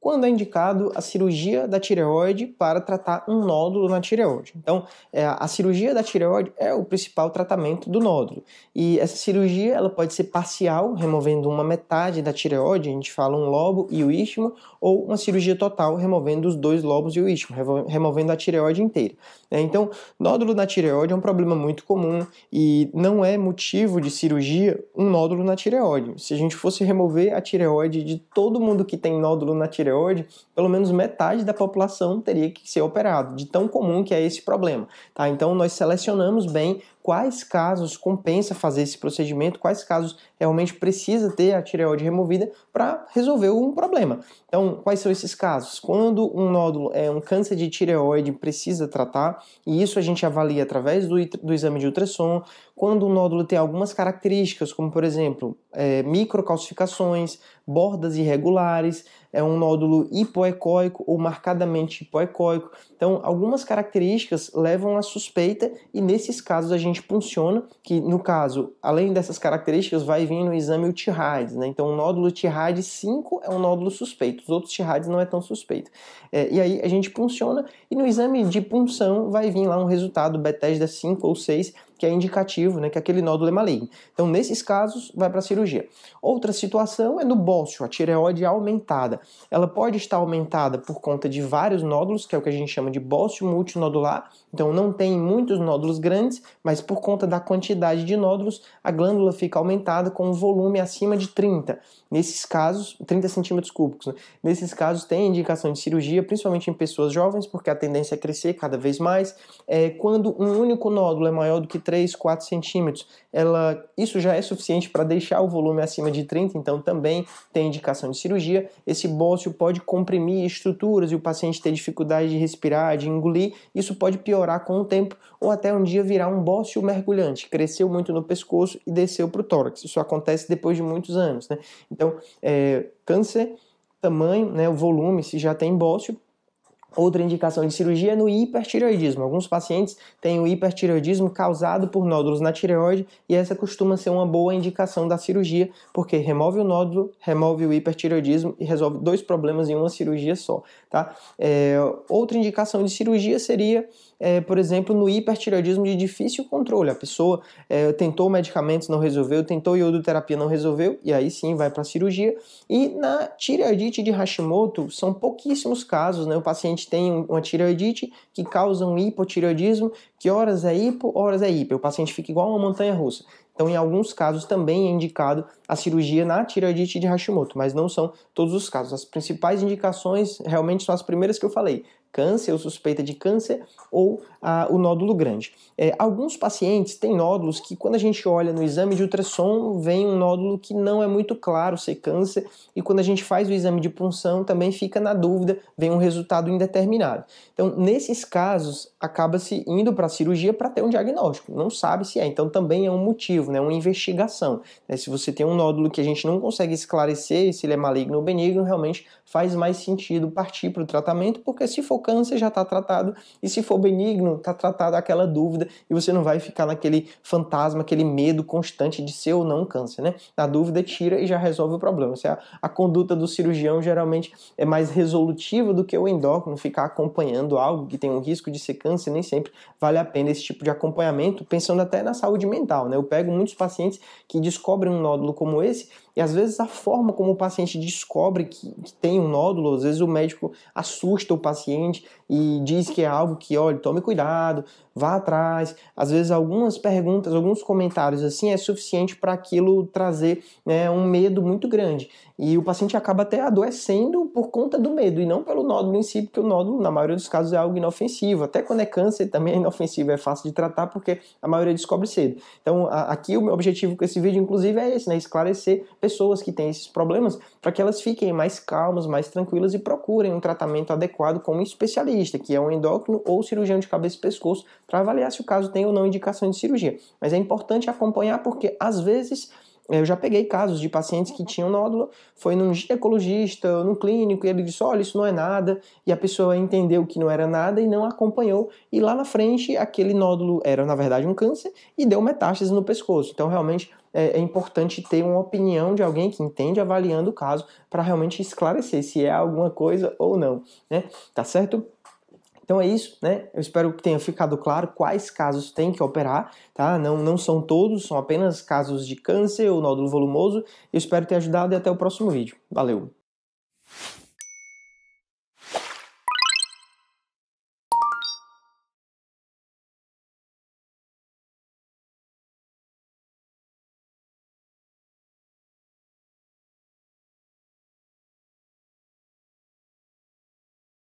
quando é indicado a cirurgia da tireoide para tratar um nódulo na tireoide. Então, é, a cirurgia da tireoide é o principal tratamento do nódulo. E essa cirurgia ela pode ser parcial, removendo uma metade da tireoide, a gente fala um lobo e o istmo, ou uma cirurgia total, removendo os dois lobos e o istmo, removendo a tireoide inteira. É, então, nódulo na tireoide é um problema muito comum e não é motivo de cirurgia um nódulo na tireoide. Se a gente fosse remover a tireoide de todo mundo que tem nódulo na tireoide, hoje, pelo menos metade da população teria que ser operado, de tão comum que é esse problema. Tá? Então nós selecionamos bem quais casos compensa fazer esse procedimento, quais casos realmente precisa ter a tireoide removida para resolver um problema. Então, quais são esses casos? Quando um nódulo é um câncer de tireoide, precisa tratar, e isso a gente avalia através do, do exame de ultrassom. Quando o nódulo tem algumas características, como por exemplo, é, microcalcificações, bordas irregulares, é um nódulo hipoecóico ou marcadamente hipoecóico. Então, algumas características levam à suspeita e nesses casos a gente gente punciona, que no caso, além dessas características, vai vir no exame o TIRADS, né? Então, o nódulo TIRAD 5 é um nódulo suspeito, os outros TIRADs não é tão suspeito. É, e aí a gente punciona, e no exame de punção vai vir lá um resultado BETESDA 5 ou 6, que é indicativo, né, que é aquele nódulo é maligno. Então, nesses casos, vai para a cirurgia. Outra situação é no bócio, a tireoide aumentada. Ela pode estar aumentada por conta de vários nódulos, que é o que a gente chama de bócio multinodular. Então, não tem muitos nódulos grandes, mas por conta da quantidade de nódulos, a glândula fica aumentada com um volume acima de 30. Nesses casos, 30 centímetros cúbicos. Né? Nesses casos, tem indicação de cirurgia, principalmente em pessoas jovens, porque a tendência é crescer cada vez mais. É, quando um único nódulo é maior do que 30, 3, 4 centímetros. Ela, isso já é suficiente para deixar o volume acima de 30, então também tem indicação de cirurgia. Esse bócio pode comprimir estruturas e o paciente ter dificuldade de respirar, de engolir. Isso pode piorar com o tempo ou até um dia virar um bócio mergulhante. Cresceu muito no pescoço e desceu para o tórax. Isso acontece depois de muitos anos. Né? Então, é, câncer, tamanho, né, o volume, se já tem bócio, Outra indicação de cirurgia é no hipertireoidismo. Alguns pacientes têm o hipertireoidismo causado por nódulos na tireoide e essa costuma ser uma boa indicação da cirurgia, porque remove o nódulo, remove o hipertireoidismo e resolve dois problemas em uma cirurgia só, tá? É, outra indicação de cirurgia seria é, por exemplo, no hipertireoidismo de difícil controle. A pessoa é, tentou medicamentos, não resolveu, tentou iodoterapia, não resolveu, e aí sim vai para a cirurgia. E na tireoidite de Hashimoto, são pouquíssimos casos, né? O paciente tem uma tireoidite que causa um hipotireoidismo, que horas é hipo, horas é hiper. O paciente fica igual uma montanha russa. Então, em alguns casos, também é indicado a cirurgia na tireoidite de Hashimoto, mas não são todos os casos. As principais indicações realmente são as primeiras que eu falei: câncer ou suspeita de câncer ou ah, o nódulo grande. É, alguns pacientes têm nódulos que, quando a gente olha no exame de ultrassom, vem um nódulo que não é muito claro ser câncer, e quando a gente faz o exame de punção também fica na dúvida, vem um resultado indeterminado. Então, nesses casos, acaba-se indo para a cirurgia para ter um diagnóstico, não sabe se é. Então, também é um motivo, né, uma investigação. Né? Se você tem um nódulo que a gente não consegue esclarecer se ele é maligno ou benigno, realmente faz mais sentido partir para o tratamento, porque se for câncer, já está tratado. E se for benigno, está tratado aquela dúvida. E você não vai ficar naquele fantasma, aquele medo constante de ser ou não câncer, né? Na dúvida, tira e já resolve o problema. Se a, a conduta do cirurgião geralmente é mais resolutiva do que o endócrino, ficar acompanhando algo que tem um risco de ser câncer, nem sempre vale a pena esse tipo de acompanhamento, pensando até na saúde mental, né? Eu pego muitos pacientes que descobrem um nódulo como esse e às vezes a forma como o paciente descobre que, que, tem um nódulo, às vezes o médico assusta o paciente e diz que é algo que, olha, tome cuidado, vá atrás. Às vezes algumas perguntas, alguns comentários assim é suficiente para aquilo trazer né, um medo muito grande. E o paciente acaba até adoecendo por conta do medo e não pelo nódulo em si, porque o nódulo, na maioria dos casos, é algo inofensivo. Até quando é câncer também é inofensivo, é fácil de tratar porque a maioria descobre cedo. Então, a, aqui o meu objetivo com esse vídeo, inclusive, é esse, né? Esclarecer pessoas que têm esses problemas para que elas fiquem mais calmas, mais tranquilas e procurem um tratamento adequado com um especialista, que é um endócrino ou cirurgião de cabeça e pescoço, para avaliar se o caso tem ou não indicação de cirurgia. Mas é importante acompanhar porque às vezes eu já peguei casos de pacientes que tinham nódulo, foi num ginecologista, num clínico, e ele disse: olha, isso não é nada, e a pessoa entendeu que não era nada e não acompanhou, e lá na frente aquele nódulo era na verdade um câncer e deu metástase no pescoço. Então, realmente é, é importante ter uma opinião de alguém que entende avaliando o caso para realmente esclarecer se é alguma coisa ou não, né? Tá certo? Então é isso, né? Eu espero que tenha ficado claro quais casos tem que operar, tá? Não, não são todos, são apenas casos de câncer ou nódulo volumoso. Eu espero ter ajudado e até o próximo vídeo. Valeu!